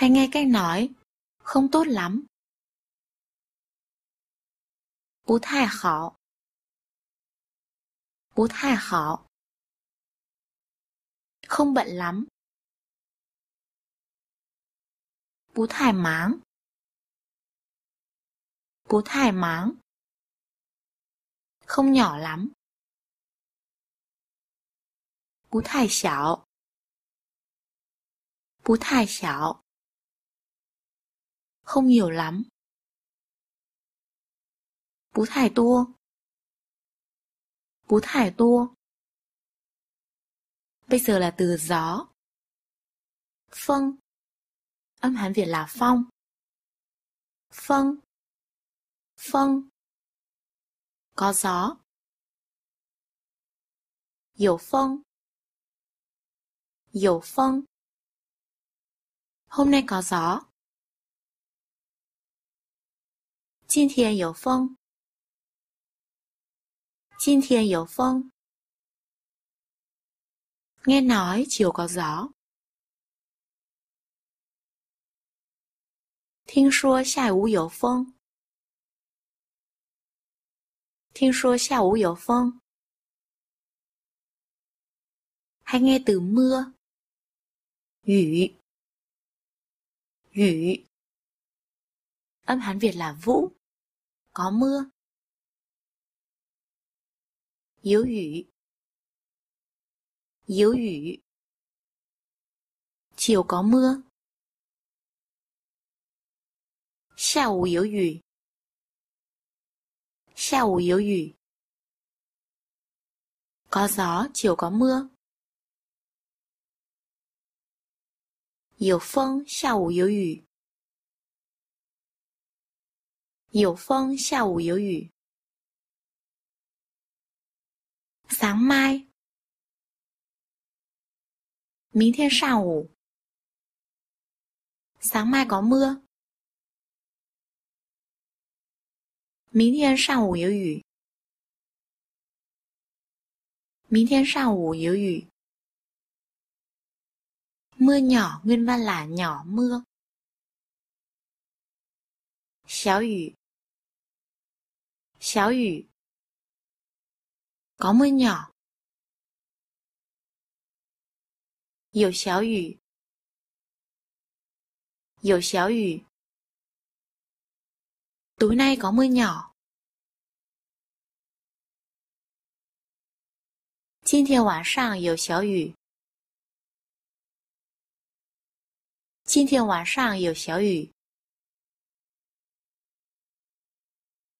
hay nghe cách nói không tốt lắm. Bú thai khó. Bú thai khó. Không bận lắm. Bú thai máng. Bú thai máng. Không nhỏ lắm. Bú thai xảo. Bú thai xảo không nhiều lắm Bú thải tua Bú thải tua Bây giờ là từ gió Phân Âm Hán Việt là phong Phân Phân Có gió Dầu phân Dầu phân Hôm nay có gió 今天有风。今天有风。Nghe nói chiều có gió. 听说下午有风。听说下午有风。Hay nghe từ mưa. 雨.雨. Âm Hán Việt là vũ. 毛摸有雨有雨九个摸下午有雨下午有雨高烧九个摸有风下午有雨有风，下午有雨。sáng mai，明天上午。sáng mai có mưa，明天上午有雨。明天上午有雨。mưa nhỏ nguyên văn là nhỏ mưa，小雨。小雨，有没雨？有小雨，有小雨。t o i g có mưa nhỏ. 今天晚上有小雨。今天晚上有小雨。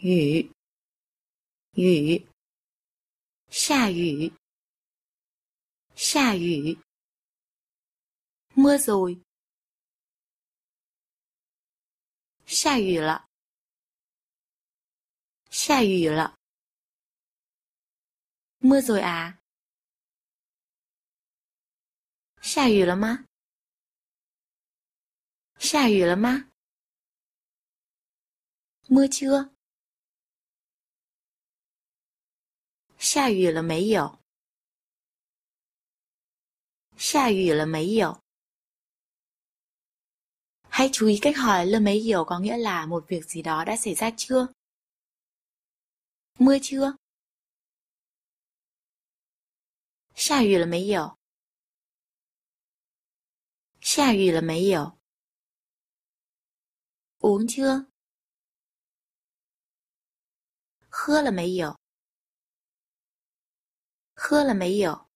雨雨下雨下雨。摸走。下雨了。下雨了。摸走呀。下雨了吗？下雨了吗？摸 ư 下雨了没有？下雨了没有? Hãy chú ý cách hỏi là mấy hiểu có nghĩa là một việc gì đó đã xảy ra chưa? Mưa chưa? Xa yu 喝了没有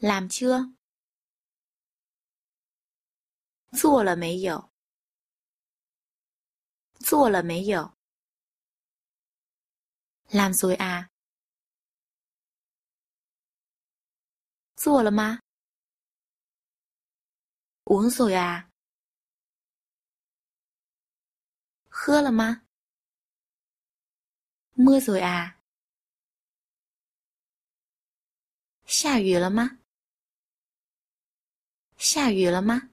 ？làm chưa？做了没有？做了没有？làm rồi à？做了吗？Vâng rồi à？喝了吗？Mưa rồi à？下雨了吗？下雨了吗？